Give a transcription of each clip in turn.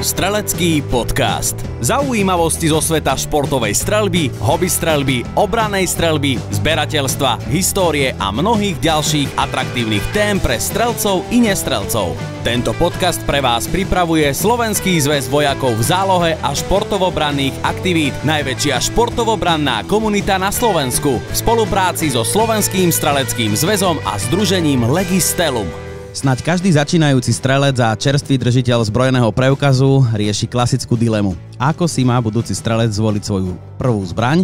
Strelecký podcast. Zaujímavosti zo sveta športovej strelby, hobby strelby, obranej strelby, zberateľstva, histórie a mnohých ďalších atraktívnych tém pre strelcov i nestrelcov. Tento podcast pre vás pripravuje Slovenský zväz vojakov v zálohe a športovobranných aktivít, najväčšia športovobranná komunita na Slovensku v spolupráci so Slovenským streleckým zväzom a združením Legistelum. Snaď každý začínajúci strelec a čerstvý držiteľ zbrojeného preukazu rieši klasickú dilemu. Ako si má budúci strelec zvoliť svoju prvú zbraň,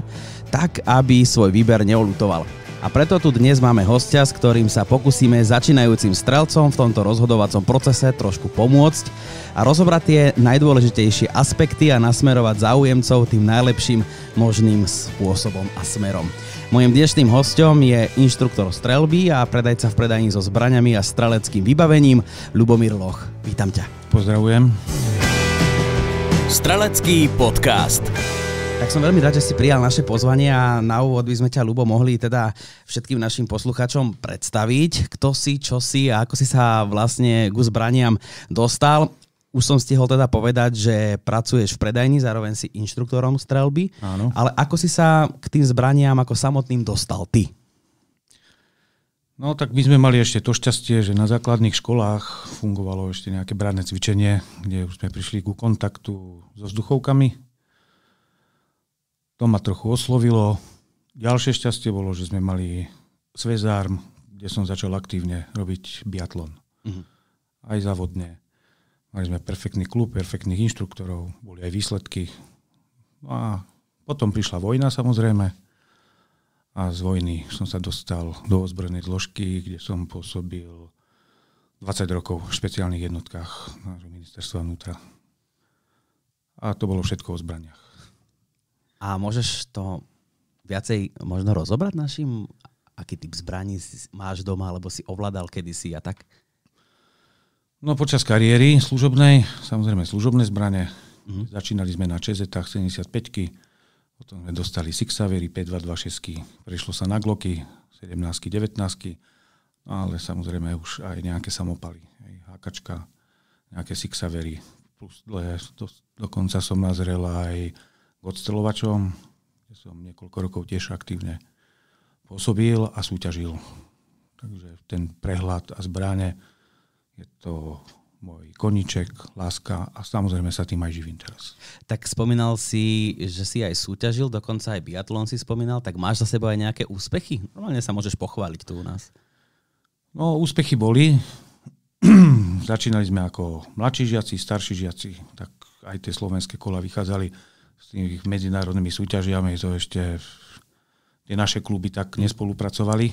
tak aby svoj výber neolutoval. A preto tu dnes máme hostia, s ktorým sa pokúsime začínajúcim strelcom v tomto rozhodovacom procese trošku pomôcť a rozobrať tie najdôležitejšie aspekty a nasmerovať záujemcov tým najlepším možným spôsobom a smerom. Mojím dnešným hostom je inštruktor strelby a predajca v predaní so zbraňami a streleckým vybavením Lubomír Loch. Vítam ťa. Pozdravujem. Strelecký podcast. Tak som veľmi rád, že si prijal naše pozvanie a na úvod by sme ťa, Lubo, mohli teda všetkým našim posluchačom predstaviť, kto si, čo si a ako si sa vlastne k zbraniam dostal. Už som stihol teda povedať, že pracuješ v predajni, zároveň si inštruktorom strelby. Áno. Ale ako si sa k tým zbraniam ako samotným dostal ty? No tak my sme mali ešte to šťastie, že na základných školách fungovalo ešte nejaké bránne cvičenie, kde už sme prišli ku kontaktu so vzduchovkami, to ma trochu oslovilo. Ďalšie šťastie bolo, že sme mali Svezárm, kde som začal aktívne robiť biatlon. Uh-huh. Aj závodne. Mali sme perfektný klub, perfektných inštruktorov, boli aj výsledky. No a potom prišla vojna samozrejme a z vojny som sa dostal do ozbrojenej zložky, kde som pôsobil 20 rokov v špeciálnych jednotkách nášho ministerstva vnútra. A to bolo všetko o zbraniach. A môžeš to viacej možno rozobrať našim, aký typ zbraní máš doma, alebo si ovládal kedysi a tak? No počas kariéry služobnej, samozrejme služobné zbranie. Mm. Začínali sme na ČZ 75 potom sme dostali sixavery, 2, 5226, prešlo sa na Glocky 17 19 no, ale samozrejme už aj nejaké samopaly, aj hakačka, nejaké sixavery. plus dlhé, do, dokonca som nazrel aj odstrelovačom, kde som niekoľko rokov tiež aktívne pôsobil a súťažil. Takže ten prehľad a zbráne je to môj koniček, láska a samozrejme sa tým aj živím teraz. Tak spomínal si, že si aj súťažil, dokonca aj biatlon si spomínal, tak máš za sebou aj nejaké úspechy? Normálne sa môžeš pochváliť tu u nás. No, úspechy boli. Začínali sme ako mladší žiaci, starší žiaci, tak aj tie slovenské kola vychádzali s tými medzinárodnými súťažiami, to ešte tie naše kluby tak nespolupracovali,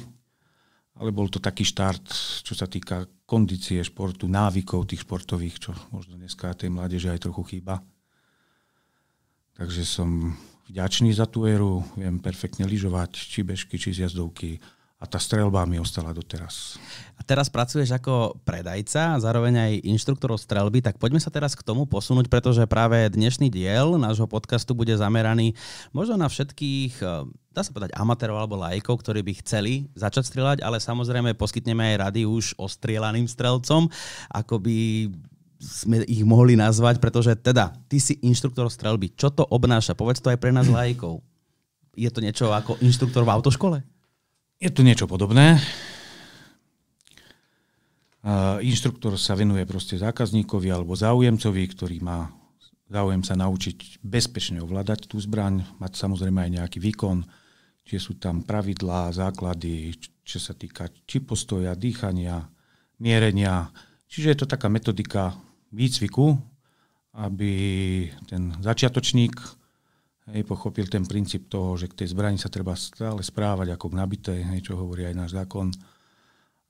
ale bol to taký štart, čo sa týka kondície športu, návykov tých športových, čo možno dneska tej mládeže aj trochu chýba. Takže som vďačný za tú éru, viem perfektne lyžovať, či bežky, či zjazdovky, a tá strelba mi ostala doteraz. A teraz pracuješ ako predajca a zároveň aj inštruktorov strelby, tak poďme sa teraz k tomu posunúť, pretože práve dnešný diel nášho podcastu bude zameraný možno na všetkých, eh, dá sa povedať, amatérov alebo lajkov, ktorí by chceli začať strieľať, ale samozrejme poskytneme aj rady už ostrielaným strelcom, ako by sme ich mohli nazvať, pretože teda, ty si inštruktor strelby. Čo to obnáša? Povedz to aj pre nás lajkov. Je to niečo ako inštruktor v autoškole? Je tu niečo podobné. Inštruktor sa venuje proste zákazníkovi alebo záujemcovi, ktorý má záujem sa naučiť bezpečne ovládať tú zbraň, mať samozrejme aj nejaký výkon, či sú tam pravidlá, základy, čo sa týka či postoja, dýchania, mierenia. Čiže je to taká metodika výcviku, aby ten začiatočník Hej, pochopil ten princíp toho, že k tej zbrani sa treba stále správať ako k nabitej, hej, čo hovorí aj náš zákon.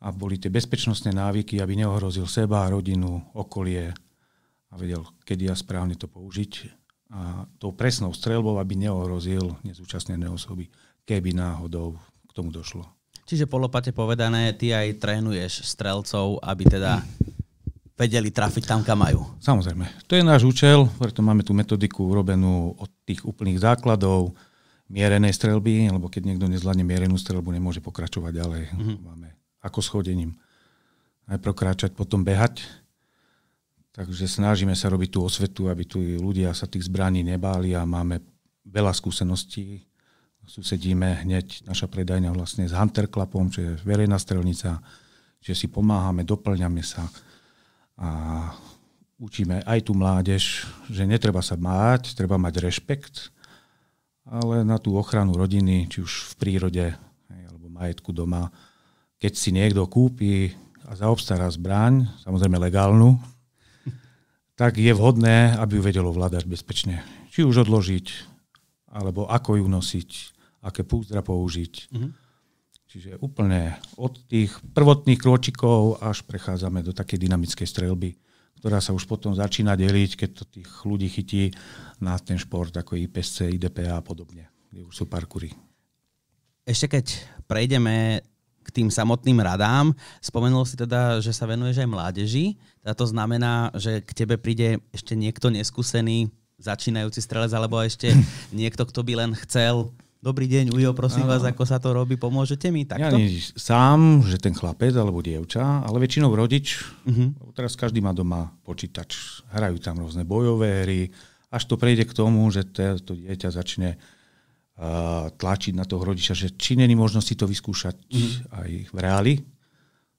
A boli tie bezpečnostné návyky, aby neohrozil seba, rodinu, okolie a vedel, kedy ja správne to použiť. A tou presnou streľbou, aby neohrozil nezúčastnené osoby, keby náhodou k tomu došlo. Čiže polopate povedané, ty aj trénuješ strelcov, aby teda vedeli trafiť tam, kam majú. Samozrejme. To je náš účel, preto máme tú metodiku urobenú od tých úplných základov, mierenej strelby, lebo keď niekto nezvládne mierenú strelbu, nemôže pokračovať ďalej. Mm-hmm. Máme ako s chodením. Najprv kráčať, potom behať. Takže snažíme sa robiť tú osvetu, aby tu ľudia sa tých zbraní nebáli a máme veľa skúseností. Susedíme hneď, naša predajňa vlastne s Hunter Clubom, čo je verejná strelnica, že si pomáhame, doplňame sa a učíme aj tú mládež, že netreba sa máť, treba mať rešpekt, ale na tú ochranu rodiny, či už v prírode alebo majetku doma, keď si niekto kúpi a zaobstará zbraň, samozrejme legálnu, tak je vhodné, aby ju vedelo vládať bezpečne. Či už odložiť, alebo ako ju nosiť, aké púzdra použiť. Mm-hmm. Čiže úplne od tých prvotných krôčikov až prechádzame do takej dynamickej strelby, ktorá sa už potom začína deliť, keď to tých ľudí chytí na ten šport ako IPSC, IDP a podobne, kde už sú parkúry. Ešte keď prejdeme k tým samotným radám, spomenul si teda, že sa venuješ aj mládeži. Teda to znamená, že k tebe príde ešte niekto neskúsený, začínajúci strelec, alebo ešte niekto, kto by len chcel dobrý deň, Ujo, prosím ano. vás, ako sa to robí, pomôžete mi? Takto? Ja nie, sám, že ten chlapec alebo dievča, ale väčšinou rodič, uh-huh. teraz každý má doma počítač, hrajú tam rôzne bojové hry, až to prejde k tomu, že to dieťa začne uh, tlačiť na toho rodiča, že či není možnosť si to vyskúšať uh-huh. aj v reáli.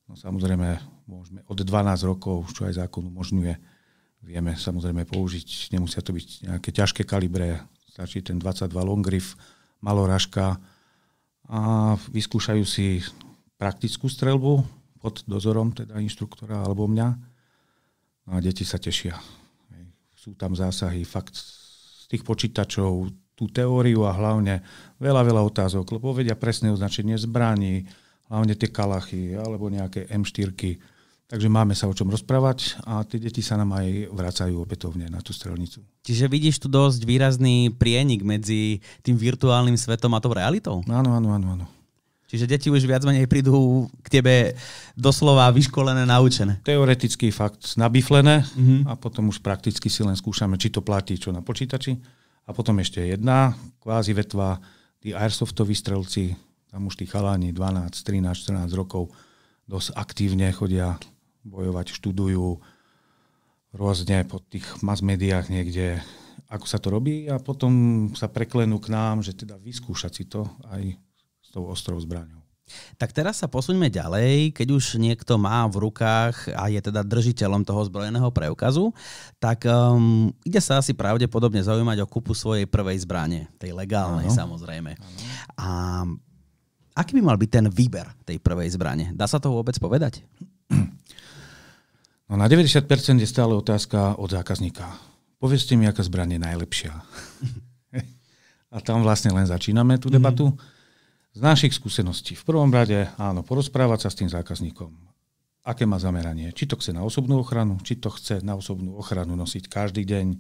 No samozrejme, môžeme, od 12 rokov, čo aj zákon umožňuje, vieme samozrejme použiť, nemusia to byť nejaké ťažké kalibre, stačí ten 22 long griff, Maloražka a vyskúšajú si praktickú strelbu pod dozorom teda inštruktora alebo mňa no a deti sa tešia. Sú tam zásahy fakt z tých počítačov, tú teóriu a hlavne veľa, veľa otázok, lebo vedia presné označenie zbraní, hlavne tie kalachy alebo nejaké M4. Takže máme sa o čom rozprávať a tie deti sa nám aj vracajú opätovne na tú strelnicu. Čiže vidíš tu dosť výrazný prienik medzi tým virtuálnym svetom a tou realitou? Áno, áno, áno, áno. Čiže deti už viac menej prídu k tebe doslova vyškolené, naučené. Teoreticky fakt nabiflené mm-hmm. a potom už prakticky si len skúšame, či to platí, čo na počítači. A potom ešte jedna kvázi vetva, tí airsoftoví strelci, tam už tí chaláni 12, 13, 14 rokov dosť aktívne chodia bojovať, študujú rôzne po tých mass médiách niekde, ako sa to robí a potom sa preklenú k nám, že teda vyskúšať si to aj s tou ostrou zbraňou. Tak teraz sa posuňme ďalej. Keď už niekto má v rukách a je teda držiteľom toho zbrojeného preukazu, tak um, ide sa asi pravdepodobne zaujímať o kúpu svojej prvej zbrane, tej legálnej ano. samozrejme. Ano. A aký by mal byť ten výber tej prvej zbrane? Dá sa to vôbec povedať? No na 90% je stále otázka od zákazníka. Povedzte mi, aká zbraň je najlepšia. a tam vlastne len začíname tú mhm. debatu. Mm-hmm. Z našich skúseností. V prvom rade, áno, porozprávať sa s tým zákazníkom. Aké má zameranie? Či to chce na osobnú ochranu, či to chce na osobnú ochranu nosiť každý deň,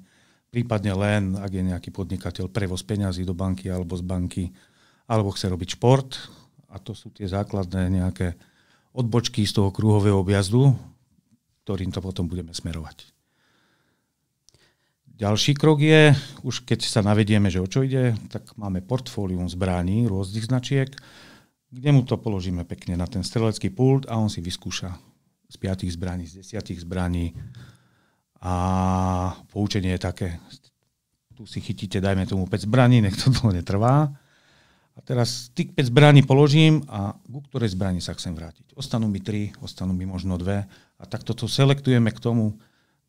prípadne len, ak je nejaký podnikateľ, prevoz peňazí do banky alebo z banky, alebo chce robiť šport. A to sú tie základné nejaké odbočky z toho kruhového objazdu, ktorým to potom budeme smerovať. Ďalší krok je, už keď sa navedieme, že o čo ide, tak máme portfólium zbraní rôznych značiek, kde mu to položíme pekne na ten strelecký pult a on si vyskúša z piatých zbraní, z desiatých zbraní. A poučenie je také, tu si chytíte, dajme tomu 5 zbraní, nech to dlho netrvá. A teraz tých 5 zbraní položím a ku ktorej zbraní sa chcem vrátiť. Ostanú mi 3, ostanú mi možno 2 a takto toto selektujeme k tomu,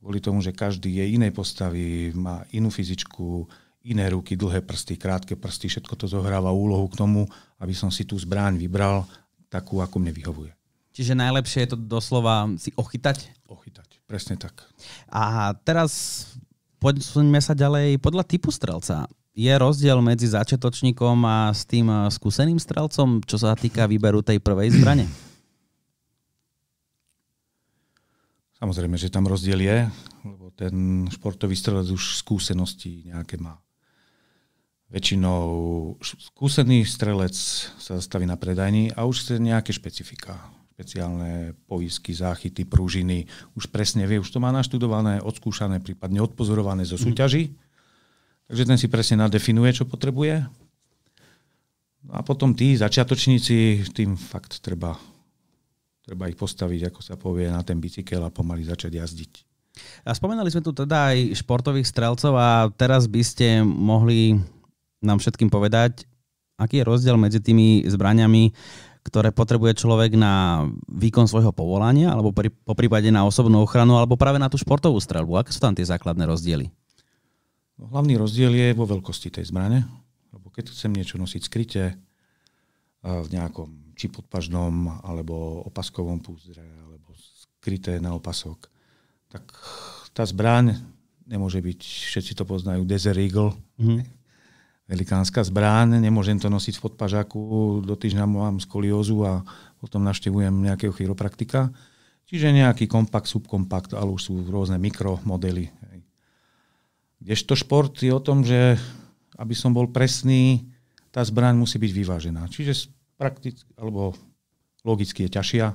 kvôli tomu, že každý je inej postavy, má inú fyzičku, iné ruky, dlhé prsty, krátke prsty, všetko to zohráva úlohu k tomu, aby som si tú zbraň vybral takú, ako mne vyhovuje. Čiže najlepšie je to doslova si ochytať? Ochytať, presne tak. A teraz poďme sa ďalej podľa typu strelca. Je rozdiel medzi začiatočníkom a s tým skúseným strelcom, čo sa týka výberu tej prvej zbrane? Samozrejme, že tam rozdiel je, lebo ten športový strelec už skúsenosti nejaké má. Väčšinou skúsený strelec sa zastaví na predajni a už chce nejaké špecifika. Špeciálne poisky, záchyty, prúžiny. Už presne vie, už to má naštudované, odskúšané, prípadne odpozorované zo mhm. súťaží. Mm. Takže ten si presne nadefinuje, čo potrebuje. A potom tí začiatočníci, tým fakt treba Treba ich postaviť, ako sa povie, na ten bicykel a pomaly začať jazdiť. A spomenali sme tu teda aj športových strelcov a teraz by ste mohli nám všetkým povedať, aký je rozdiel medzi tými zbraniami, ktoré potrebuje človek na výkon svojho povolania, alebo pri, po prípade na osobnú ochranu, alebo práve na tú športovú strelbu. Aké sú tam tie základné rozdiely? No, hlavný rozdiel je vo veľkosti tej zbrane. Lebo keď chcem niečo nosiť skryte v nejakom či podpažnom alebo opaskovom púzdre, alebo skryté na opasok. Tak tá zbraň nemôže byť, všetci to poznajú, Desert Eagle, mm-hmm. velikánska zbraň, nemôžem to nosiť v podpažaku, do týždňa mám skoliózu a potom naštevujem nejakého chiropraktika. Čiže nejaký kompakt, subkompakt, ale už sú rôzne mikromodely. Kdežto šport je o tom, že aby som bol presný, tá zbraň musí byť vyvážená. Čiže prakticky, alebo logicky je ťažšia,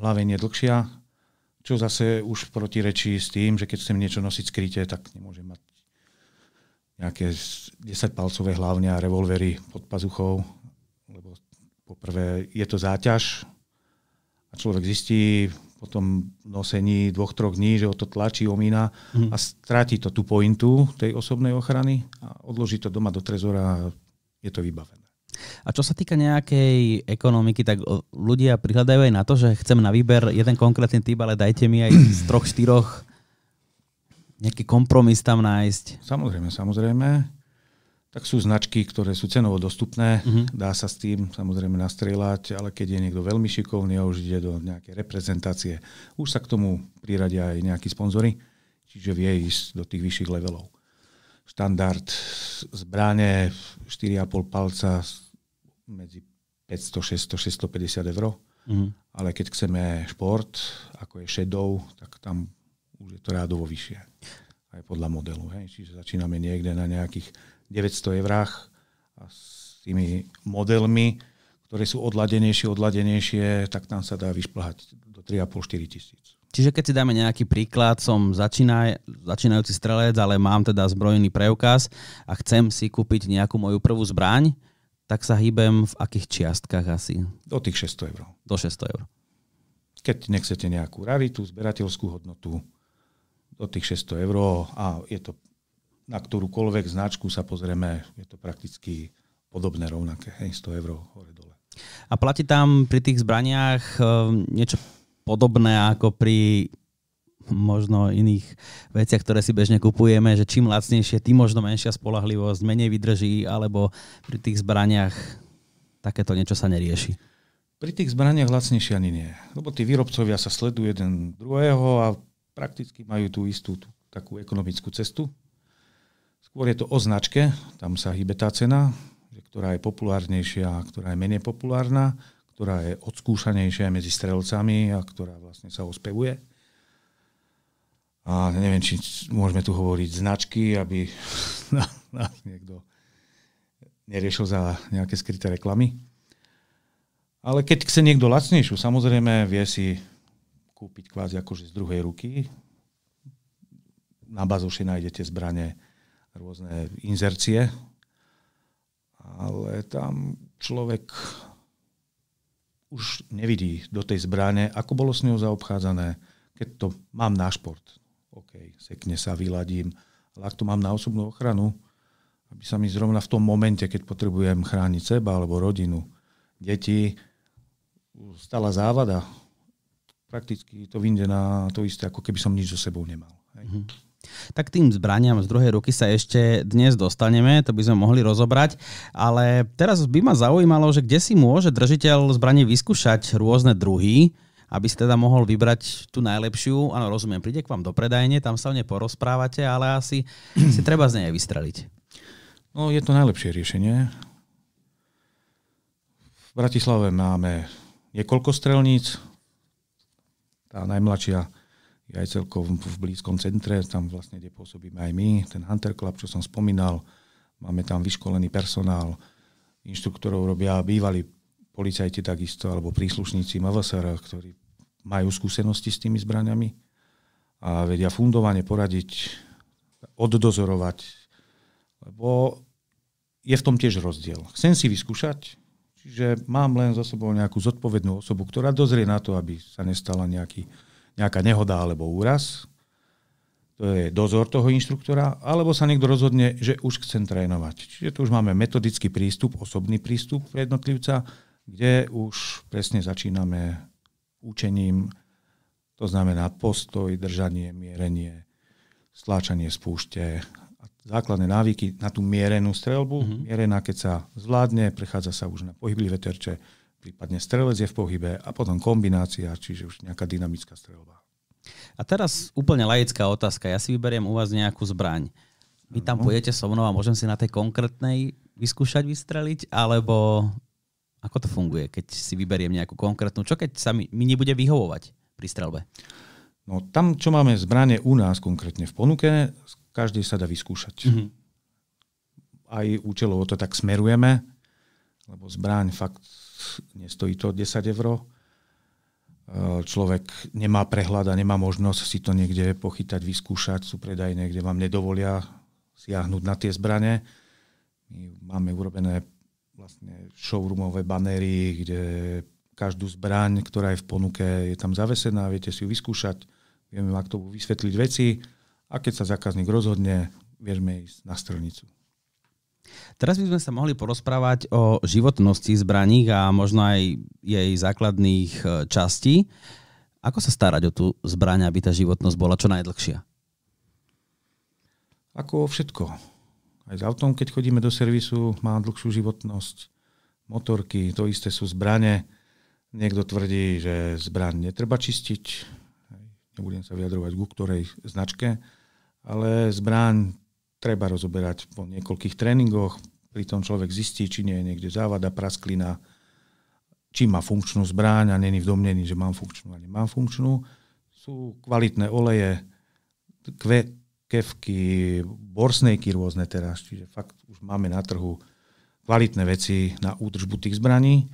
je dlhšia, čo zase už protirečí s tým, že keď chcem niečo nosiť skryte, tak nemôžem mať nejaké 10-palcové hlavne a revolvery pod pazuchou, lebo poprvé je to záťaž a človek zistí po tom nosení dvoch, troch dní, že ho to tlačí, omína mhm. a stráti to tú pointu tej osobnej ochrany a odloží to doma do trezora a je to vybavené. A čo sa týka nejakej ekonomiky, tak ľudia prihľadajú aj na to, že chcem na výber jeden konkrétny typ, ale dajte mi aj z troch, štyroch nejaký kompromis tam nájsť. Samozrejme, samozrejme. Tak sú značky, ktoré sú cenovo dostupné, uh-huh. dá sa s tým samozrejme nastrieľať, ale keď je niekto veľmi šikovný a už ide do nejakej reprezentácie, už sa k tomu priradia aj nejakí sponzory, čiže vie ísť do tých vyšších levelov. Štandard zbráne 4,5 palca medzi 500, 600, 650 eur. Mm. Ale keď chceme šport, ako je šedov, tak tam už je to rádovo vyššie. Aj podľa modelu. Hej. Čiže začíname niekde na nejakých 900 eurách a s tými modelmi, ktoré sú odladenejšie, odladenejšie, tak tam sa dá vyšplhať do 3,5-4 tisíc. Čiže keď si dáme nejaký príklad, som začínaj, začínajúci strelec, ale mám teda zbrojný preukaz a chcem si kúpiť nejakú moju prvú zbraň, tak sa hýbem v akých čiastkách asi? Do tých 600 eur. Do 600 eur. Keď nechcete nejakú raritu, zberateľskú hodnotu, do tých 600 eur a je to na ktorúkoľvek značku sa pozrieme, je to prakticky podobné rovnaké, hej, 100 eur hore dole. A platí tam pri tých zbraniach eh, niečo podobné ako pri možno iných veciach, ktoré si bežne kupujeme, že čím lacnejšie, tým možno menšia spolahlivosť, menej vydrží, alebo pri tých zbraniach takéto niečo sa nerieši? Pri tých zbraniach lacnejšie ani nie. Lebo tí výrobcovia sa sledujú jeden druhého a prakticky majú tú istú tú, takú ekonomickú cestu. Skôr je to o značke, tam sa hýbe tá cena, že ktorá je populárnejšia a ktorá je menej populárna, ktorá je odskúšanejšia medzi strelcami a ktorá vlastne sa ospevuje a neviem, či môžeme tu hovoriť značky, aby nás niekto neriešil za nejaké skryté reklamy. Ale keď chce niekto lacnejšiu, samozrejme vie si kúpiť kvázi akože z druhej ruky. Na bazoši nájdete zbranie, rôzne inzercie, ale tam človek už nevidí do tej zbrane, ako bolo s ňou zaobchádzané, keď to mám na šport. OK, sekne sa, vyladím. Ale ak to mám na osobnú ochranu, aby sa mi zrovna v tom momente, keď potrebujem chrániť seba alebo rodinu, deti, stala závada, prakticky to vyjde na to isté, ako keby som nič so sebou nemal. Hej. Mm-hmm. Tak tým zbraniam z druhej ruky sa ešte dnes dostaneme, to by sme mohli rozobrať, ale teraz by ma zaujímalo, že kde si môže držiteľ zbraní vyskúšať rôzne druhy, aby si teda mohol vybrať tú najlepšiu. Áno, rozumiem, príde k vám do predajne, tam sa o nej porozprávate, ale asi si treba z nej vystreliť. No, je to najlepšie riešenie. V Bratislave máme niekoľko strelníc. Tá najmladšia je aj celkom v blízkom centre, tam vlastne, kde pôsobíme aj my. Ten Hunter Club, čo som spomínal, máme tam vyškolený personál, inštruktorov robia bývalí policajti takisto, alebo príslušníci Mavasara, ktorí majú skúsenosti s tými zbraniami a vedia fundovane poradiť, oddozorovať, lebo je v tom tiež rozdiel. Chcem si vyskúšať, čiže mám len za sebou nejakú zodpovednú osobu, ktorá dozrie na to, aby sa nestala nejaký, nejaká nehoda alebo úraz, to je dozor toho inštruktora, alebo sa niekto rozhodne, že už chcem trénovať. Čiže tu už máme metodický prístup, osobný prístup pre jednotlivca kde už presne začíname učením, to znamená postoj, držanie, mierenie, stláčanie spúšte a základné návyky na tú mierenú strelbu. Mm-hmm. Mierená, keď sa zvládne, prechádza sa už na pohyblivé terče, prípadne strelec je v pohybe a potom kombinácia, čiže už nejaká dynamická strelba. A teraz úplne laická otázka. Ja si vyberiem u vás nejakú zbraň. Vy tam no. pôjdete so mnou a môžem si na tej konkrétnej vyskúšať vystreliť, alebo ako to funguje, keď si vyberiem nejakú konkrétnu? Čo keď sa mi, mi nebude vyhovovať pri strelbe? No tam, čo máme zbranie u nás konkrétne v ponuke, každý sa dá vyskúšať. Mm-hmm. Aj účelovo to tak smerujeme, lebo zbraň fakt nestojí to 10 eur. E, človek nemá prehľad a nemá možnosť si to niekde pochytať, vyskúšať. Sú predajné, kde vám nedovolia siahnuť na tie zbranie. My máme urobené vlastne showroomové banery, kde každú zbraň, ktorá je v ponuke, je tam zavesená, viete si ju vyskúšať, vieme vám k tomu vysvetliť veci a keď sa zákazník rozhodne, vieme ísť na strelnicu. Teraz by sme sa mohli porozprávať o životnosti zbraní a možno aj jej základných e, častí. Ako sa starať o tú zbraň, aby tá životnosť bola čo najdlhšia? Ako všetko aj s autom, keď chodíme do servisu, má dlhšiu životnosť. Motorky, to isté sú zbranie. Niekto tvrdí, že zbraň netreba čistiť. Nebudem sa vyjadrovať ku ktorej značke, ale zbraň treba rozoberať po niekoľkých tréningoch. Pri tom človek zistí, či nie je niekde závada, prasklina, či má funkčnú zbraň a není v domnení, že mám funkčnú a nemám funkčnú. Sú kvalitné oleje, kevky, borsnejky rôzne teraz, čiže fakt už máme na trhu kvalitné veci na údržbu tých zbraní.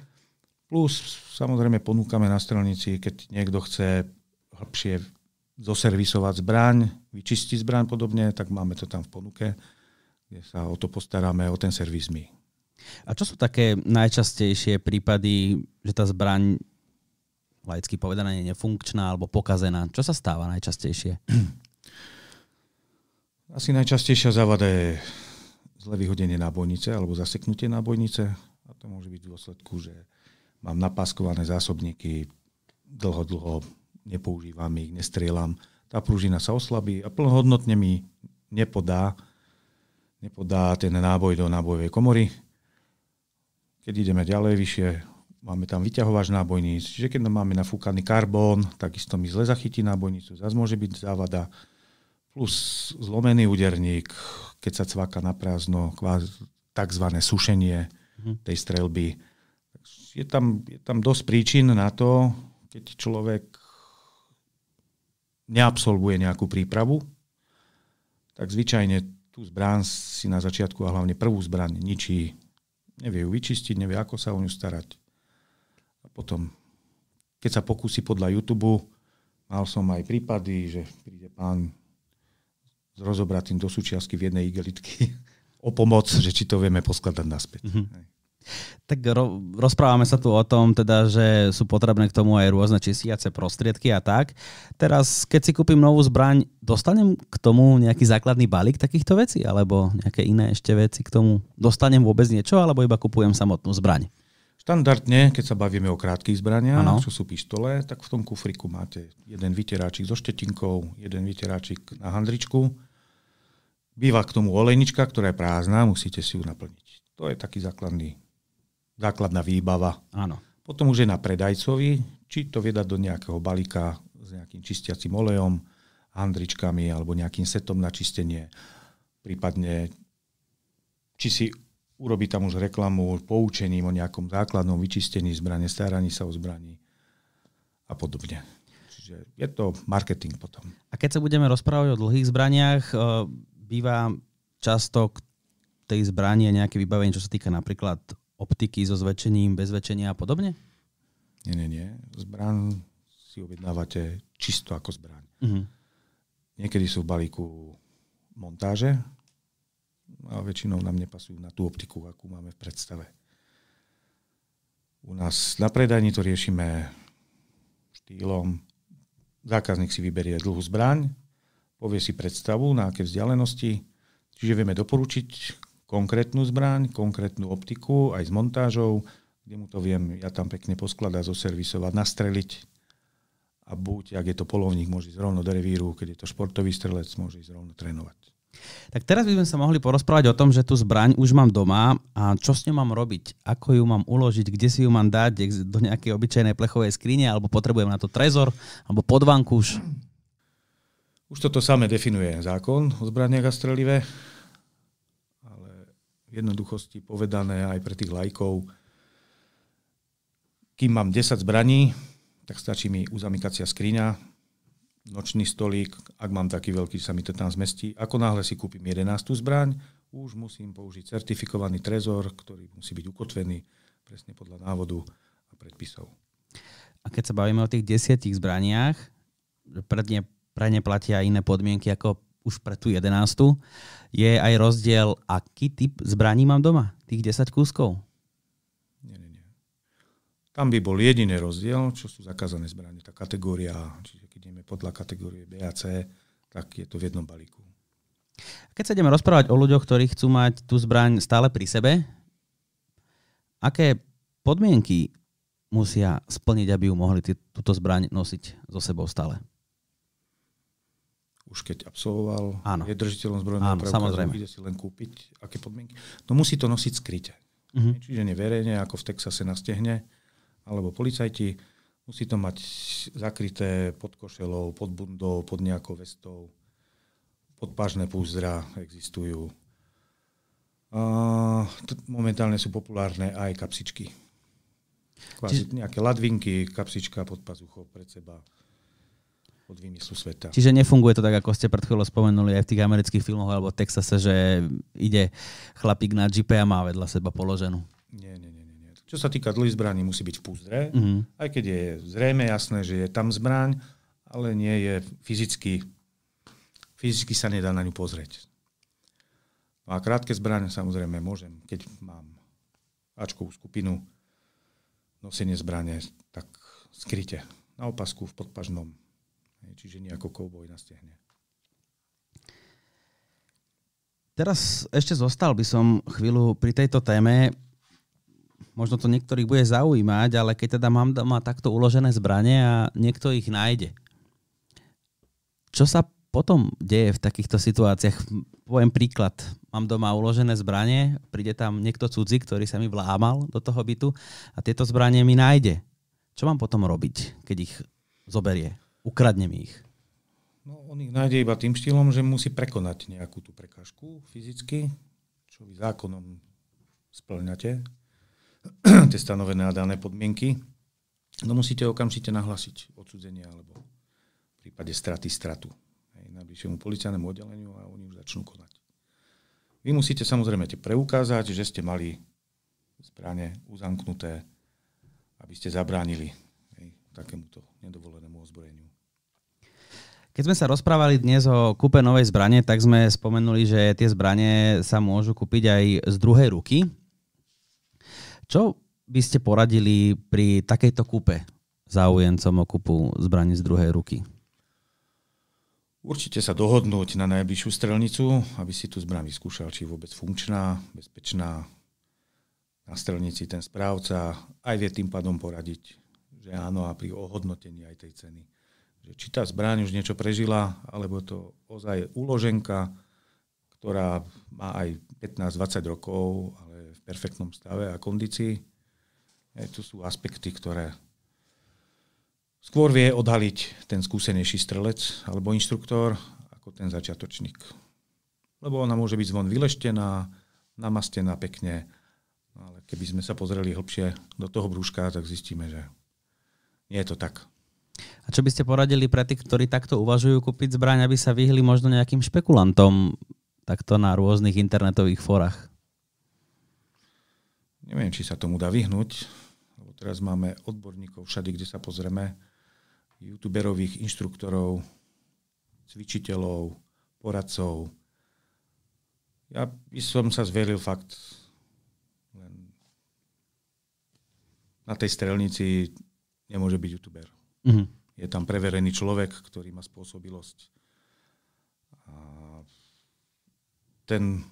Plus samozrejme ponúkame na strelnici, keď niekto chce hĺbšie zoservisovať zbraň, vyčistiť zbraň podobne, tak máme to tam v ponuke, kde sa o to postaráme, o ten servis my. A čo sú také najčastejšie prípady, že tá zbraň laicky povedané je nefunkčná alebo pokazená? Čo sa stáva najčastejšie? Asi najčastejšia závada je zle vyhodenie nábojnice alebo zaseknutie nábojnice. A to môže byť v dôsledku, že mám napaskované zásobníky, dlho, dlho nepoužívam ich, nestrieľam. Tá pružina sa oslabí a plnohodnotne mi nepodá, nepodá ten náboj do nábojovej komory. Keď ideme ďalej vyššie, máme tam vyťahovač nábojníc, čiže keď máme nafúkaný karbón, takisto mi zle zachytí nábojnicu, zase môže byť závada plus zlomený úderník, keď sa cvaka na prázdno, tzv. sušenie mhm. tej strelby. Je tam, je tam dosť príčin na to, keď človek neabsolvuje nejakú prípravu, tak zvyčajne tú zbrán si na začiatku a hlavne prvú zbraň ničí, nevie ju vyčistiť, nevie ako sa o ňu starať. A potom, keď sa pokúsi podľa YouTube, mal som aj prípady, že príde pán rozobratým do súčiastky v jednej igelitky o pomoc, že či to vieme poskladať naspäť. Mm-hmm. Tak ro- rozprávame sa tu o tom, teda, že sú potrebné k tomu aj rôzne čistiace prostriedky a tak. Teraz, keď si kúpim novú zbraň, dostanem k tomu nejaký základný balík takýchto vecí? Alebo nejaké iné ešte veci k tomu? Dostanem vôbec niečo, alebo iba kupujem samotnú zbraň? Štandardne, keď sa bavíme o krátkých zbraniach, ano. čo sú pištole, tak v tom kufriku máte jeden vyteráčik so štetinkou, jeden vyteráčik na handričku, Býva k tomu olejnička, ktorá je prázdna, musíte si ju naplniť. To je taký základný, základná výbava. Áno. Potom už je na predajcovi, či to viedať do nejakého balíka s nejakým čistiacím olejom, handričkami alebo nejakým setom na čistenie. Prípadne, či si urobí tam už reklamu poučením o nejakom základnom vyčistení zbrane, staraní sa o zbraní a podobne. Čiže je to marketing potom. A keď sa budeme rozprávať o dlhých zbraniach, eh, býva často k tej zbrani a nejaké vybavenie, čo sa týka napríklad optiky so zväčšením, bez zväčšenia a podobne? Nie, nie, nie. Zbran si objednávate čisto ako zbraň. Uh-huh. Niekedy sú v balíku montáže, a väčšinou nám nepasujú na tú optiku, akú máme v predstave. U nás na predajni to riešime štýlom. Zákazník si vyberie dlhú zbraň, povie si predstavu, na aké vzdialenosti, čiže vieme doporučiť konkrétnu zbraň, konkrétnu optiku, aj s montážou, kde mu to viem, ja tam pekne poskladať, zoservisovať, nastreliť a buď, ak je to polovník, môže ísť rovno do revíru, keď je to športový strelec, môže ísť rovno trénovať. Tak teraz by sme sa mohli porozprávať o tom, že tú zbraň už mám doma a čo s ňou mám robiť, ako ju mám uložiť, kde si ju mám dať, do nejakej obyčajnej plechovej skrine, alebo potrebujem na to trezor, alebo podvankuš. Už toto samé definuje zákon o zbraniach a strelive, ale v jednoduchosti povedané aj pre tých lajkov, kým mám 10 zbraní, tak stačí mi uzamykacia skriňa, nočný stolík, ak mám taký veľký, sa mi to tam zmestí. Ako náhle si kúpim 11. zbraň, už musím použiť certifikovaný trezor, ktorý musí byť ukotvený presne podľa návodu a predpisov. A keď sa bavíme o tých desiatich zbraniach, predne pre ne platia iné podmienky ako už pre tú 11. Je aj rozdiel, aký typ zbraní mám doma? Tých 10 kúskov? Nie, nie, nie. Tam by bol jediný rozdiel, čo sú zakázané zbranie. Tá kategória A, čiže keď ideme podľa kategórie B a C, tak je to v jednom balíku. Keď sa ideme rozprávať o ľuďoch, ktorí chcú mať tú zbraň stále pri sebe, aké podmienky musia splniť, aby ju mohli túto zbraň nosiť so sebou stále? už keď absolvoval, Áno. je držiteľom zbrojného preukazu, ide si len kúpiť, aké podmienky. No musí to nosiť skryte. Uh-huh. Čiže neverejne, ako v Texase na stehne, alebo policajti. Musí to mať zakryté pod košelou, pod bundou, pod nejakou vestou. Podpážne púzdra existujú. momentálne sú populárne aj kapsičky. Kvázi nejaké ladvinky, kapsička pod pazuchou pred seba od výmyslu sveta. Čiže nefunguje to tak, ako ste pred chvíľou spomenuli aj v tých amerických filmoch alebo v Texase, že ide chlapík na GP a má vedľa seba položenú. Nie, nie, nie. nie. Čo sa týka dlhých zbraní, musí byť v púzdre, mm-hmm. aj keď je zrejme jasné, že je tam zbraň, ale nie je fyzicky, fyzicky sa nedá na ňu pozrieť. No a krátke zbranie samozrejme môžem, keď mám Ačkovú skupinu, nosenie zbranie tak skryte na opasku v podpažnom Čiže nie ako kouboj na stehne. Teraz ešte zostal by som chvíľu pri tejto téme. Možno to niektorých bude zaujímať, ale keď teda mám doma takto uložené zbranie a niekto ich nájde. Čo sa potom deje v takýchto situáciách? Poviem príklad. Mám doma uložené zbranie, príde tam niekto cudzí, ktorý sa mi vlámal do toho bytu a tieto zbranie mi nájde. Čo mám potom robiť, keď ich zoberie? ukradnem ich? No, on ich nájde iba tým štýlom, že musí prekonať nejakú tú prekážku fyzicky, čo vy zákonom splňate, tie stanovené a dané podmienky. No musíte okamžite nahlasiť odsudzenie alebo v prípade straty stratu aj najbližšiemu policajnému oddeleniu a oni už začnú konať. Vy musíte samozrejme te preukázať, že ste mali zbranie uzamknuté, aby ste zabránili hej, takémuto nedovolenému ozbrojeniu. Keď sme sa rozprávali dnes o kúpe novej zbrane, tak sme spomenuli, že tie zbranie sa môžu kúpiť aj z druhej ruky. Čo by ste poradili pri takejto kúpe záujemcom o kúpu zbraní z druhej ruky? Určite sa dohodnúť na najbližšiu strelnicu, aby si tú zbraň vyskúšal, či je vôbec funkčná, bezpečná. Na strelnici ten správca aj vie tým pádom poradiť, že áno a pri ohodnotení aj tej ceny že či tá zbraň už niečo prežila, alebo to ozaj uloženka, ktorá má aj 15-20 rokov, ale v perfektnom stave a kondícii. E, tu sú aspekty, ktoré skôr vie odhaliť ten skúsenejší strelec alebo inštruktor ako ten začiatočník. Lebo ona môže byť zvon vyleštená, namastená pekne, ale keby sme sa pozreli hlbšie do toho brúška, tak zistíme, že nie je to tak. A čo by ste poradili pre tých, ktorí takto uvažujú kúpiť zbraň, aby sa vyhli možno nejakým špekulantom takto na rôznych internetových forách? Neviem, či sa tomu dá vyhnúť, lebo teraz máme odborníkov všade, kde sa pozrieme, youtuberových inštruktorov, cvičiteľov, poradcov. Ja by som sa zveril fakt len na tej strelnici nemôže byť youtuber Mm-hmm. Je tam preverený človek, ktorý má spôsobilosť. A ten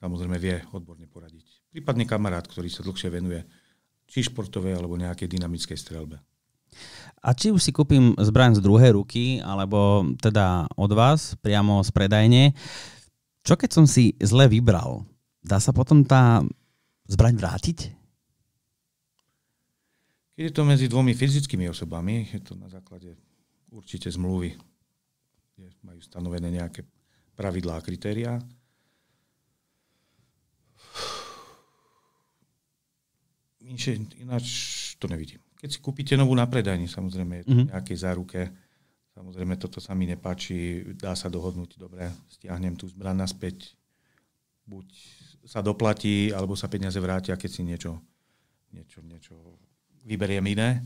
samozrejme vie odborne poradiť. Prípadne kamarát, ktorý sa dlhšie venuje či športovej alebo nejakej dynamickej strelbe. A či už si kúpim zbraň z druhej ruky, alebo teda od vás, priamo z predajne, čo keď som si zle vybral? Dá sa potom tá zbraň vrátiť? Keď je to medzi dvomi fyzickými osobami, je to na základe určite zmluvy, kde majú stanovené nejaké pravidlá a kritériá. Ináč to nevidím. Keď si kúpite novú na predajni, samozrejme je to mm-hmm. nejakej záruke, Samozrejme, toto sa mi nepáči, dá sa dohodnúť, dobre, stiahnem tú zbran naspäť, buď sa doplatí, alebo sa peniaze vrátia, keď si niečo, niečo, niečo vyberiem iné.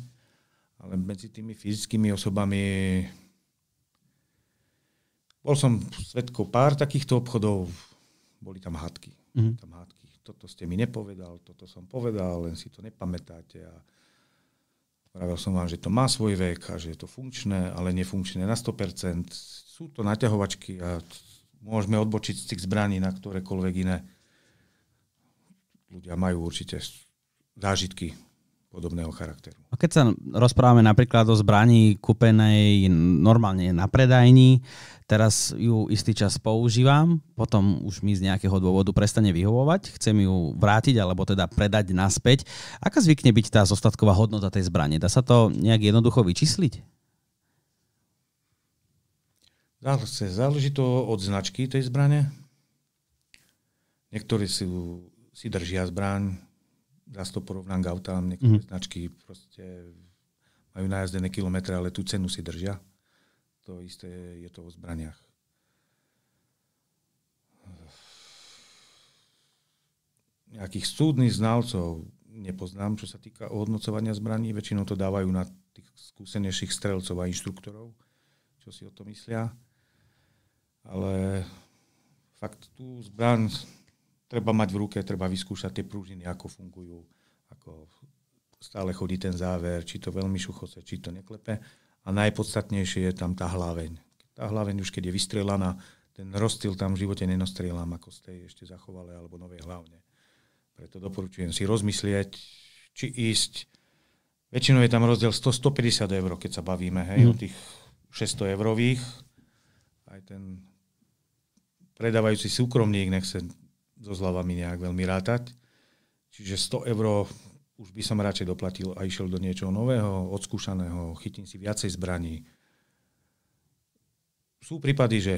Ale medzi tými fyzickými osobami bol som svetkou pár takýchto obchodov, boli tam hádky. Mm-hmm. Tam hádky. Toto ste mi nepovedal, toto som povedal, len si to nepamätáte. A pravil som vám, že to má svoj vek a že je to funkčné, ale nefunkčné na 100%. Sú to naťahovačky a môžeme odbočiť z tých zbraní na ktorékoľvek iné. Ľudia majú určite zážitky podobného charakteru. A keď sa rozprávame napríklad o zbraní kúpenej normálne na predajni, teraz ju istý čas používam, potom už mi z nejakého dôvodu prestane vyhovovať, chcem ju vrátiť alebo teda predať naspäť. Aká zvykne byť tá zostatková hodnota tej zbrane? Dá sa to nejak jednoducho vyčísliť? Zase, záleží to od značky tej zbrane. Niektorí si, si držia zbraň, zase to porovnám k autám, niektoré mm-hmm. značky proste majú najazdené kilometre, ale tú cenu si držia. To isté je to o zbraniach. Nejakých súdnych znalcov nepoznám, čo sa týka ohodnocovania zbraní. Väčšinou to dávajú na tých skúsenejších strelcov a inštruktorov, čo si o to myslia. Ale fakt tú zbraň treba mať v ruke, treba vyskúšať tie pružiny, ako fungujú, ako stále chodí ten záver, či to veľmi šuchoce, či to neklepe. A najpodstatnejšie je tam tá hlaveň. Tá hlaveň už keď je vystrelaná, ten rozstyl tam v živote nenostrielam, ako z tej ešte zachovalé alebo novej hlavne. Preto doporučujem si rozmyslieť, či ísť. Väčšinou je tam rozdiel 100-150 eur, keď sa bavíme, hej, mm. o mhm. tých 600 eurových. Aj ten predávajúci súkromník sa so zľavami nejak veľmi rátať. Čiže 100 eur už by som radšej doplatil a išiel do niečoho nového, odskúšaného, chytím si viacej zbraní. Sú prípady, že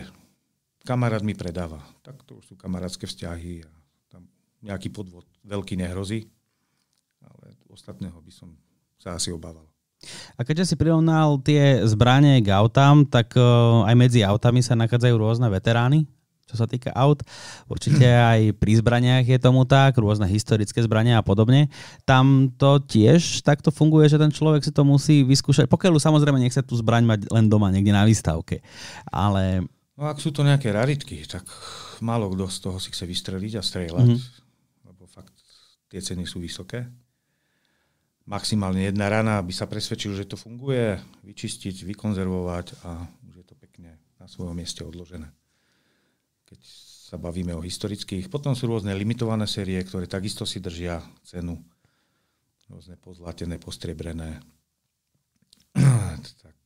kamarát mi predáva. Tak to už sú kamarátske vzťahy a tam nejaký podvod veľký nehrozí, ale ostatného by som sa asi obával. A keďže si prirovnal tie zbranie k autám, tak eh, aj medzi autami sa nachádzajú rôzne veterány čo sa týka aut. Určite aj pri zbraniach je tomu tak, rôzne historické zbrania a podobne. Tam to tiež takto funguje, že ten človek si to musí vyskúšať, pokiaľ samozrejme nechce tú zbraň mať len doma, niekde na výstavke. Ale... No ak sú to nejaké raritky, tak málo kto z toho si chce vystreliť a strieľať. Mm-hmm. Lebo fakt tie ceny sú vysoké maximálne jedna rana, aby sa presvedčil, že to funguje, vyčistiť, vykonzervovať a už je to pekne na svojom mieste odložené keď sa bavíme o historických. Potom sú rôzne limitované série, ktoré takisto si držia cenu. Rôzne pozlatené, postriebrené. tak.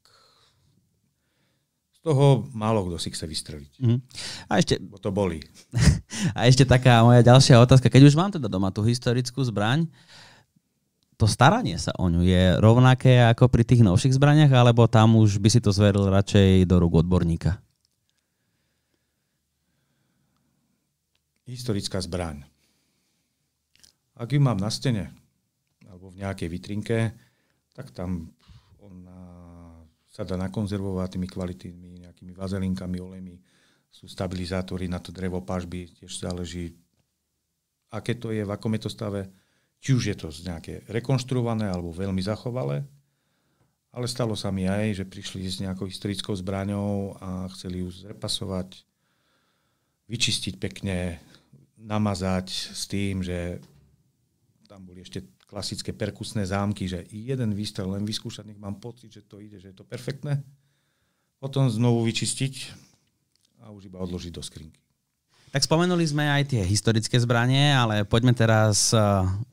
Z toho málo kto si chce vystreliť. Mm. A ešte... Bo to boli. A ešte taká moja ďalšia otázka. Keď už mám teda doma tú historickú zbraň, to staranie sa o ňu je rovnaké ako pri tých novších zbraniach, alebo tam už by si to zveril radšej do rúk odborníka? historická zbraň. Ak ju mám na stene alebo v nejakej vitrinke, tak tam ona sa dá nakonzervovať tými kvalitnými nejakými vazelinkami, olejmi. Sú stabilizátory na to drevo pažby, tiež záleží, aké to je, v akom je to stave. Či už je to z nejaké rekonštruované alebo veľmi zachovalé. Ale stalo sa mi aj, že prišli s nejakou historickou zbraňou a chceli ju zrepasovať, vyčistiť pekne, namazať s tým, že tam boli ešte klasické perkusné zámky, že jeden výstrel len vyskúšať, nech mám pocit, že to ide, že je to perfektné. Potom znovu vyčistiť a už iba odložiť do skrinky. Tak spomenuli sme aj tie historické zbranie, ale poďme teraz e,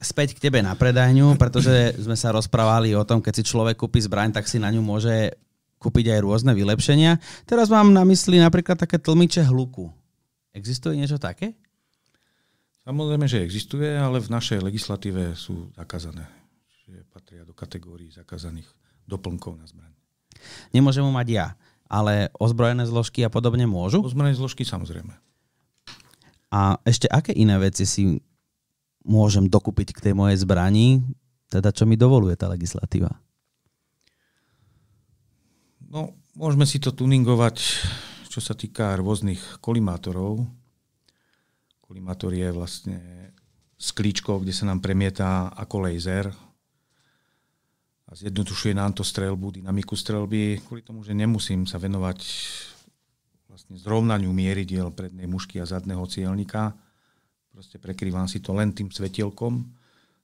späť k tebe na predajňu, pretože sme sa rozprávali o tom, keď si človek kúpi zbraň, tak si na ňu môže kúpiť aj rôzne vylepšenia. Teraz mám na mysli napríklad také tlmiče hluku. Existuje niečo také? Samozrejme, že existuje, ale v našej legislatíve sú zakázané. Čiže patria do kategórií zakázaných doplnkov na zbraň. Nemôžem mať ja, ale ozbrojené zložky a podobne môžu? Ozbrojené zložky samozrejme. A ešte aké iné veci si môžem dokúpiť k tej mojej zbrani, teda čo mi dovoluje tá legislatíva? No, môžeme si to tuningovať, čo sa týka rôznych kolimátorov, kolimátor je vlastne sklíčko, kde sa nám premieta ako laser a zjednodušuje nám to strelbu, dynamiku strelby, kvôli tomu, že nemusím sa venovať vlastne zrovnaniu mieridiel prednej mušky a zadného cieľnika. Proste prekrývam si to len tým svetielkom.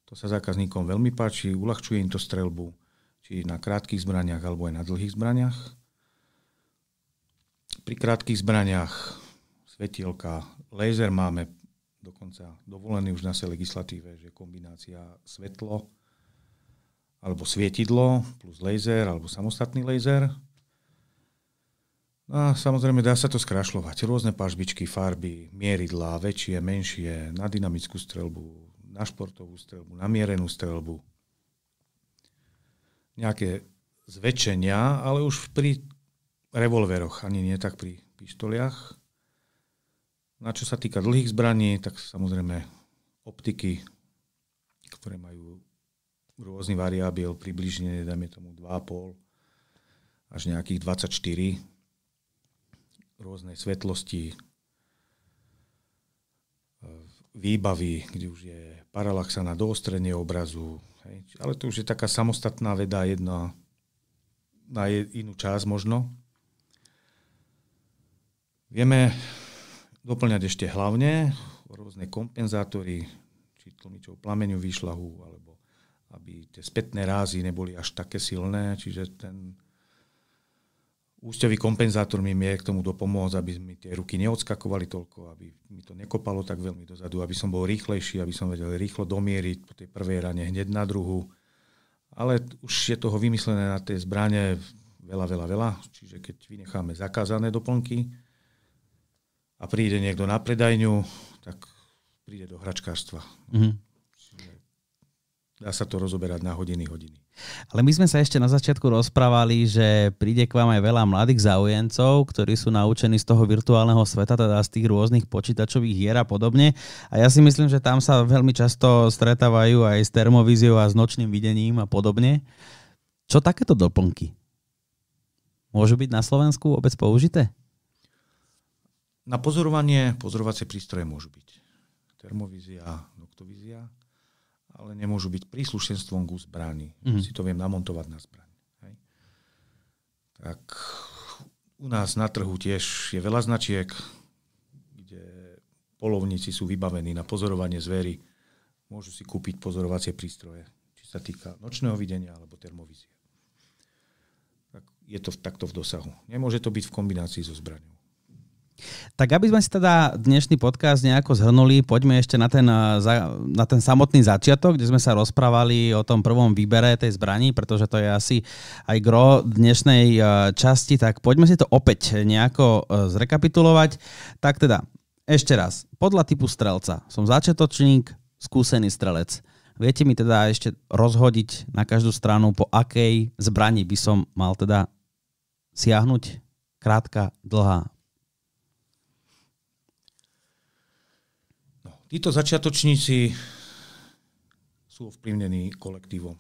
To sa zákazníkom veľmi páči, uľahčuje im to strelbu, či na krátkých zbraniach alebo aj na dlhých zbraniach. Pri krátkých zbraniach svetielka, laser máme dokonca dovolený už na našej legislatíve, že kombinácia svetlo alebo svietidlo plus laser alebo samostatný laser. No a samozrejme dá sa to skrašľovať. Rôzne pažbičky, farby, mieridlá, väčšie, menšie, na dynamickú strelbu, na športovú strelbu, na mierenú strelbu. Nejaké zväčšenia, ale už pri revolveroch, ani nie tak pri pištoliach. Na čo sa týka dlhých zbraní, tak samozrejme optiky, ktoré majú rôzny variabil, približne, dajme tomu 2,5 až nejakých 24 rôznej svetlosti, e, výbavy, kde už je paralaxa na doostrenie obrazu. Hej. Ale to už je taká samostatná veda jedna na inú časť možno. Vieme Doplňať ešte hlavne rôzne kompenzátory, či tlmičov plameňu výšlahu, alebo aby tie spätné rázy neboli až také silné, čiže ten ústevý kompenzátor mi je k tomu dopomôcť, aby mi tie ruky neodskakovali toľko, aby mi to nekopalo tak veľmi dozadu, aby som bol rýchlejší, aby som vedel rýchlo domieriť po tej prvej rane hneď na druhu. Ale už je toho vymyslené na tej zbrane veľa, veľa, veľa. Čiže keď vynecháme zakázané doplnky, a príde niekto na predajňu, tak príde do hračkárstva. Mm-hmm. Dá sa to rozoberať na hodiny, hodiny. Ale my sme sa ešte na začiatku rozprávali, že príde k vám aj veľa mladých záujemcov, ktorí sú naučení z toho virtuálneho sveta, teda z tých rôznych počítačových hier a podobne. A ja si myslím, že tam sa veľmi často stretávajú aj s termovíziou a s nočným videním a podobne. Čo takéto doplnky? Môžu byť na Slovensku vôbec použité? Na pozorovanie pozorovacie prístroje môžu byť termovízia, noktovízia, ale nemôžu byť príslušenstvom k zbrani. Mm. Si to viem namontovať na zbraň. Hej. Tak u nás na trhu tiež je veľa značiek, kde polovníci sú vybavení na pozorovanie zvery. Môžu si kúpiť pozorovacie prístroje, či sa týka nočného videnia alebo termovízie. Tak je to v, takto v dosahu. Nemôže to byť v kombinácii so zbraňou. Tak aby sme si teda dnešný podcast nejako zhrnuli, poďme ešte na ten, eh, na ten samotný začiatok, kde sme sa rozprávali o tom prvom výbere tej zbraní, pretože to je asi aj gro dnešnej eh, časti, tak poďme si to opäť nejako eh, zrekapitulovať. Tak teda, ešte raz, podľa typu strelca, som začiatočník, skúsený strelec. Viete mi teda ešte rozhodiť na každú stranu, po akej zbrani by som mal teda siahnuť? Krátka, dlhá, Títo začiatočníci sú ovplyvnení kolektívom.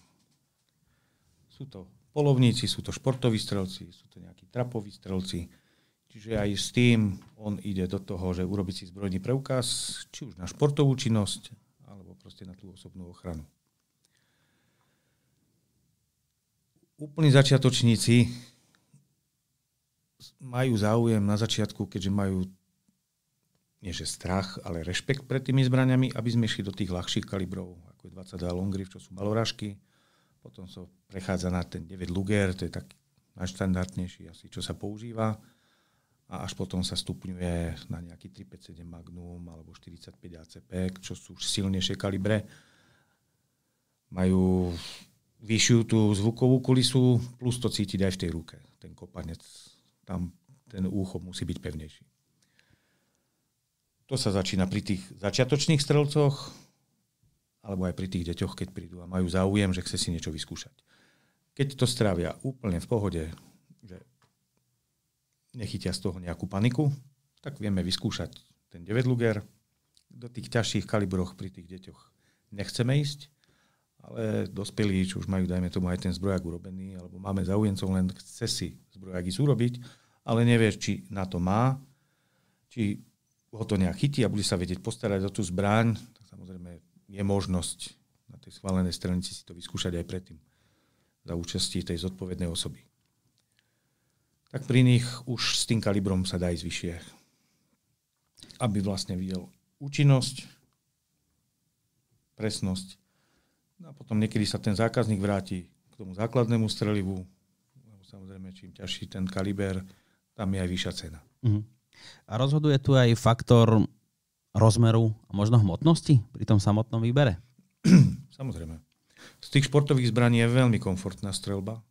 Sú to polovníci, sú to športoví strelci, sú to nejakí trapoví strelci. Čiže aj s tým on ide do toho, že urobi si zbrojný preukaz, či už na športovú činnosť, alebo proste na tú osobnú ochranu. Úplní začiatočníci majú záujem na začiatku, keďže majú nie že strach, ale rešpekt pred tými zbraniami, aby sme išli do tých ľahších kalibrov, ako je 22 Longriff, čo sú malorážky. Potom sa so prechádza na ten 9 Luger, to je tak najštandardnejší asi, čo sa používa. A až potom sa stupňuje na nejaký 357 Magnum alebo 45 ACP, čo sú už silnejšie kalibre. Majú vyššiu tú zvukovú kulisu, plus to cítiť aj v tej ruke, ten kopanec. Tam ten úcho musí byť pevnejší. To sa začína pri tých začiatočných strelcoch, alebo aj pri tých deťoch, keď prídu a majú záujem, že chce si niečo vyskúšať. Keď to strávia úplne v pohode, že nechytia z toho nejakú paniku, tak vieme vyskúšať ten 9 luger. Do tých ťažších kalibroch pri tých deťoch nechceme ísť, ale dospelí, či už majú, dajme tomu, aj ten zbrojak urobený, alebo máme zaujemcov, len chce si zbrojak ísť urobiť, ale nevie, či na to má, či ho to nejak chytí a bude sa vedieť postarať o tú zbraň, tak samozrejme je možnosť na tej schválenej stranici si to vyskúšať aj predtým za účasti tej zodpovednej osoby. Tak pri nich už s tým kalibrom sa dá ísť vyššie, aby vlastne videl účinnosť, presnosť no a potom niekedy sa ten zákazník vráti k tomu základnému strelivu, samozrejme čím ťažší ten kaliber, tam je aj vyššia cena. Mm-hmm. A rozhoduje tu aj faktor rozmeru a možno hmotnosti pri tom samotnom výbere? Samozrejme. Z tých športových zbraní je veľmi komfortná strelba.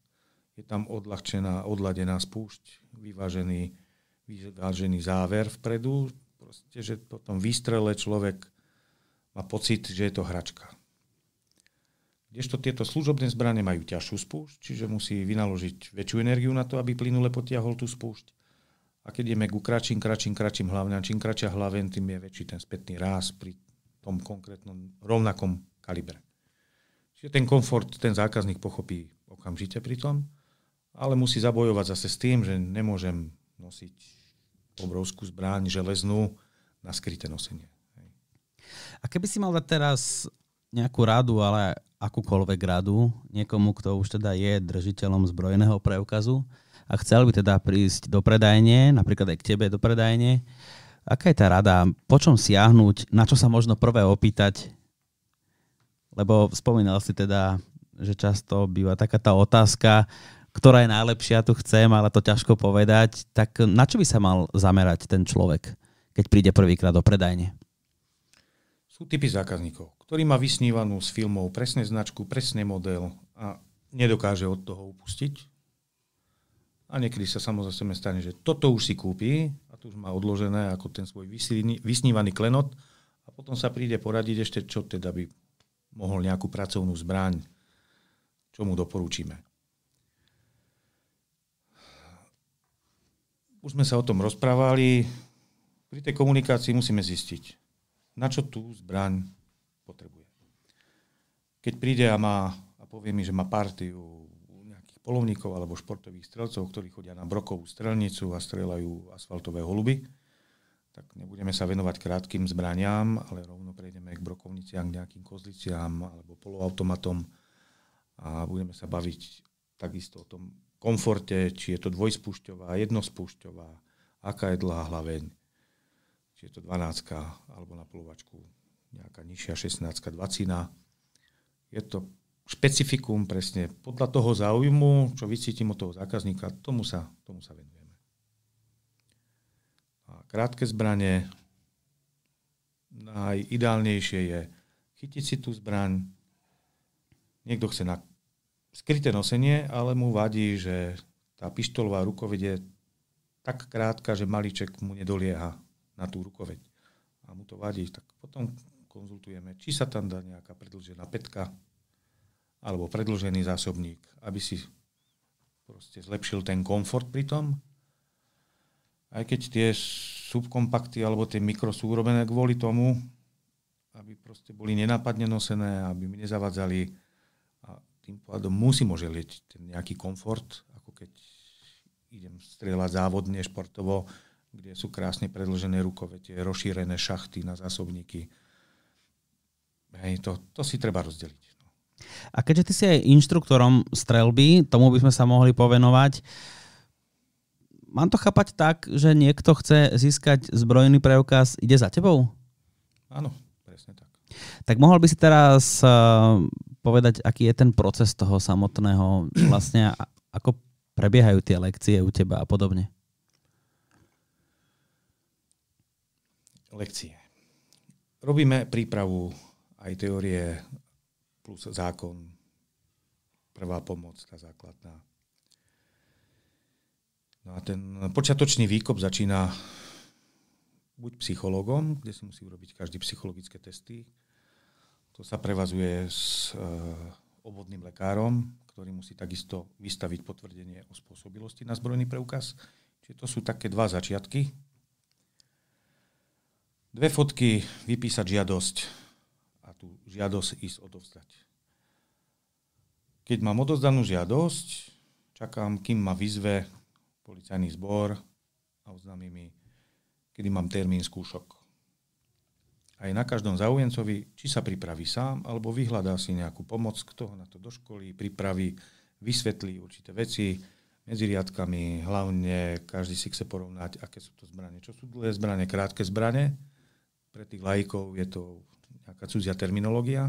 Je tam odľahčená, odladená spúšť, vyvážený, vyvážený záver vpredu. Proste, že potom výstrele človek má pocit, že je to hračka. Kdežto tieto služobné zbranie majú ťažšiu spúšť, čiže musí vynaložiť väčšiu energiu na to, aby plynule potiahol tú spúšť. A keď ideme ku kračím, kračím, kračím hlavňam, čím kračia hlaven, tým je väčší ten spätný ráz pri tom konkrétnom rovnakom kalibre. Čiže ten komfort ten zákazník pochopí okamžite pri tom, ale musí zabojovať zase s tým, že nemôžem nosiť obrovskú zbraň železnú na skryté nosenie. A keby si mal dať teraz nejakú radu, ale akúkoľvek radu niekomu, kto už teda je držiteľom zbrojného preukazu, a chcel by teda prísť do predajne, napríklad aj k tebe do predajne, aká je tá rada, po čom siahnuť, na čo sa možno prvé opýtať? Lebo spomínal si teda, že často býva taká tá otázka, ktorá je najlepšia, tu chcem, ale to ťažko povedať, tak na čo by sa mal zamerať ten človek, keď príde prvýkrát do predajne? Sú typy zákazníkov, ktorý má vysnívanú z filmov presne značku, presne model a nedokáže od toho upustiť a niekedy sa samozrejme stane, že toto už si kúpi a tu už má odložené ako ten svoj vysnívaný klenot a potom sa príde poradiť ešte, čo teda by mohol nejakú pracovnú zbraň, čo mu doporučíme. Už sme sa o tom rozprávali. Pri tej komunikácii musíme zistiť, na čo tú zbraň potrebuje. Keď príde a, má, a povie mi, že má partiu polovníkov alebo športových strelcov, ktorí chodia na brokovú strelnicu a strelajú asfaltové holuby. Tak nebudeme sa venovať krátkým zbraniam, ale rovno prejdeme k brokovniciam, k nejakým kozliciam alebo poloautomatom a budeme sa baviť takisto o tom komforte, či je to dvojspúšťová, jednospúšťová, aká je dlhá hlaveň, či je to 12 alebo na polovačku nejaká nižšia 16 20 Je to špecifikum presne, podľa toho záujmu, čo vycítim od toho zákazníka, tomu sa, tomu sa venujeme. A krátke zbranie, najideálnejšie je chytiť si tú zbraň. Niekto chce na skryté nosenie, ale mu vadí, že tá pištolová rukoveď je tak krátka, že maliček mu nedolieha na tú rukoveď. A mu to vadí, tak potom konzultujeme, či sa tam dá nejaká predlžená petka, alebo predlžený zásobník, aby si proste zlepšil ten komfort pri tom. Aj keď tie subkompakty alebo tie mikro sú urobené kvôli tomu, aby proste boli nenápadne nosené, aby mi nezavadzali a tým pádom musím oželieť ten nejaký komfort, ako keď idem strieľať závodne, športovo, kde sú krásne predlžené tie rozšírené šachty na zásobníky. Hej, to, to si treba rozdeliť. A keďže ty si aj inštruktorom strelby, tomu by sme sa mohli povenovať, mám to chápať tak, že niekto chce získať zbrojný preukaz, ide za tebou? Áno, presne tak. Tak mohol by si teraz eh, povedať, aký je ten proces toho samotného, vlastne ako prebiehajú tie lekcie u teba a podobne? Lekcie. Robíme prípravu aj teórie plus zákon, prvá pomoc, tá základná. No a ten počiatočný výkop začína buď psychologom, kde si musí urobiť každý psychologické testy. To sa prevazuje s e, obvodným lekárom, ktorý musí takisto vystaviť potvrdenie o spôsobilosti na zbrojný preukaz. Čiže to sú také dva začiatky. Dve fotky, vypísať žiadosť, tú žiadosť ísť odovzdať. Keď mám odovzdanú žiadosť, čakám, kým ma vyzve policajný zbor a oznámi mi, kedy mám termín skúšok. A je na každom záujemcovi, či sa pripraví sám, alebo vyhľadá si nejakú pomoc, kto ho na to doškolí, pripraví, vysvetlí určité veci medzi riadkami, hlavne každý si chce porovnať, aké sú to zbranie, čo sú dlhé zbranie, krátke zbranie. Pre tých lajkov je to nejaká cudzia terminológia.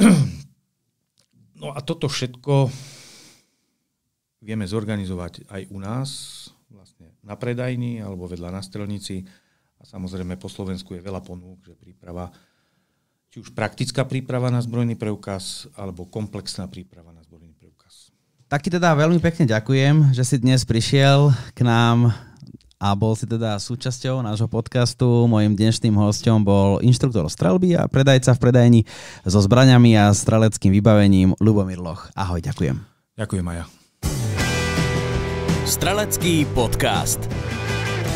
No a toto všetko vieme zorganizovať aj u nás, vlastne na predajni alebo vedľa na strelnici. A samozrejme po Slovensku je veľa ponúk, že príprava, či už praktická príprava na zbrojný preukaz, alebo komplexná príprava na zbrojný preukaz. Tak teda veľmi pekne ďakujem, že si dnes prišiel k nám a bol si teda súčasťou nášho podcastu. Mojím dnešným hostom bol inštruktor strelby a predajca v predajni so zbraniami a streleckým vybavením Lubomír Loch. Ahoj, ďakujem. Ďakujem aj ja. Strelecký podcast.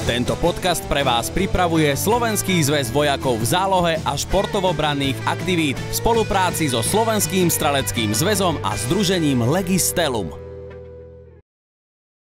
Tento podcast pre vás pripravuje Slovenský zväz vojakov v zálohe a športovobranných aktivít v spolupráci so Slovenským streleckým zväzom a združením Legistelum.